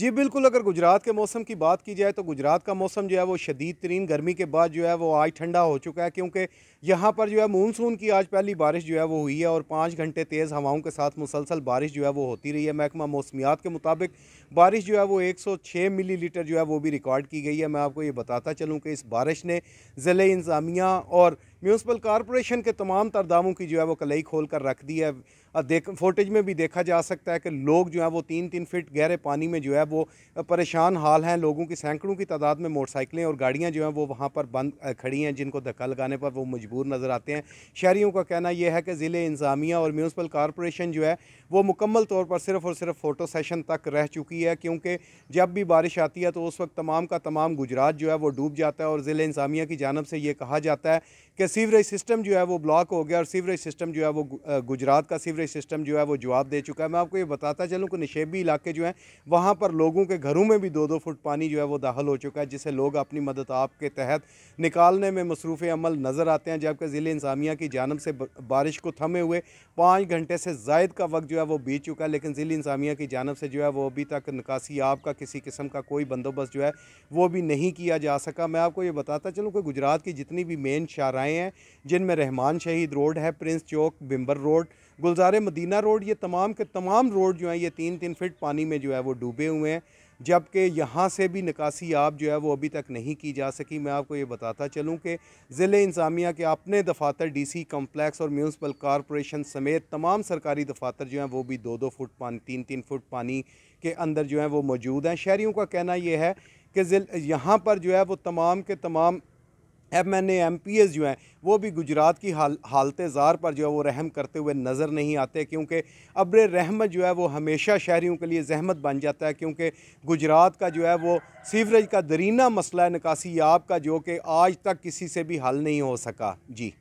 जी बिल्कुल अगर गुजरात के मौसम की बात की जाए तो गुजरात का मौसम जो है वो शदीद तरीन गर्मी के बाद जो है वो आज ठंडा हो चुका है क्योंकि यहाँ पर जो है मानसून की आज पहली बारिश जो है वो हुई है और पाँच घंटे तेज़ हवाओं के साथ मुसलसल बारिश जो है वो होती रही है महकमा मौसमियात के मुताबिक बारिश जो है वो एक सौ छः मिली लीटर जो है वो भी रिकॉर्ड की गई है मैं आपको ये बताता चलूँ कि इस बारिश ने ज़िले इंतज़ामिया और म्यूनसिपल कॉरपोरेशन के तमाम तर दामों की जो है वो कलई खोल कर रख दी है देख फोटेज में भी देखा जा सकता है कि लोग जो है वो तीन तीन फिट गहरे पानी में जो है वो परेशान हाल हैं लोगों की सैकड़ों की तादाद में मोटरसाइकिलें और गाड़ियाँ जो हैं वो वहाँ पर बंद खड़ी हैं जिनको धक्का लगाने पर वो मजबूर नज़र आते हैं शहरीों का कहना यह है कि ज़िले इंतज़ामिया और म्यूनसिपल कॉरपोरेशन जो है वो मुकम्मल तौर पर सिर्फ और सिर्फ फ़ोटो सेशन तक रह चुकी है क्योंकि जब भी बारिश आती है तो उस वक्त तमाम का तमाम गुजरात जो है वो डूब जाता है और ज़िले इंतज़ामिया की जानब से ये कहा जाता है कि सीवरेज सिस्टम जो है वो ब्लॉक हो गया और सीवरेज सिस्टम जो है वो गुजरात का सीवरेज सिस्टम जो है वो जवाब दे चुका है मैं आपको ये बताता चलूँ कि नशेबी इलाके जो हैं वहाँ पर लोगों के घरों में भी दो दो फुट पानी जो है वो दाखिल हो चुका है जिसे लोग अपनी मदद आप के तहत निकालने में मसरूफ़ अमल नज़र आते हैं जबकि ज़िले इंसामिया की जानब से बारिश को थमे हुए पाँच घंटे से जायद का वक्त जो है वो बीत चुका है लेकिन ज़िले इंसामिया की जानब से जो है वो अभी तक निकासी आप का किसी किस्म का कोई बंदोबस्त जो है वो भी नहीं किया जा सका मैं आपको ये बताता चलूँ कि गुजरात की जितनी भी मेन शाहराएँ बनाए हैं जिनमें रहमान शहीद रोड है prince Chowk Bhimber road Gulzar Madina road ये तमाम के तमाम रोड जो हैं ये तीन तीन फिट पानी में जो है वो डूबे हुए हैं जबकि यहाँ से भी निकासी आप जो है वो अभी तक नहीं की जा सकी मैं आपको ये बताता चलूँ कि ज़िले इंतज़ामिया के अपने दफातर डीसी कम्प्लेक्स और म्यूनसिपल कॉरपोरेशन समेत तमाम सरकारी दफातर जो हैं वो भी दो दो फुट पानी तीन तीन फुट पानी के अंदर जो है वो मौजूद हैं शहरीों का कहना ये है कि यहाँ पर जो है वो तमाम के तमाम M N M P S जो हैं वो भी गुजरात की हाल हालत ज़ार पर जो है वो रहम करते हुए नज़र नहीं आते क्योंकि अब्र रहमत जो है वो हमेशा शहरीों के लिए जहमत बन जाता है क्योंकि गुजरात का जो है वो सीवरेज का दरीना मसला निकासी याब का जो कि आज तक किसी से भी हल नहीं हो सका जी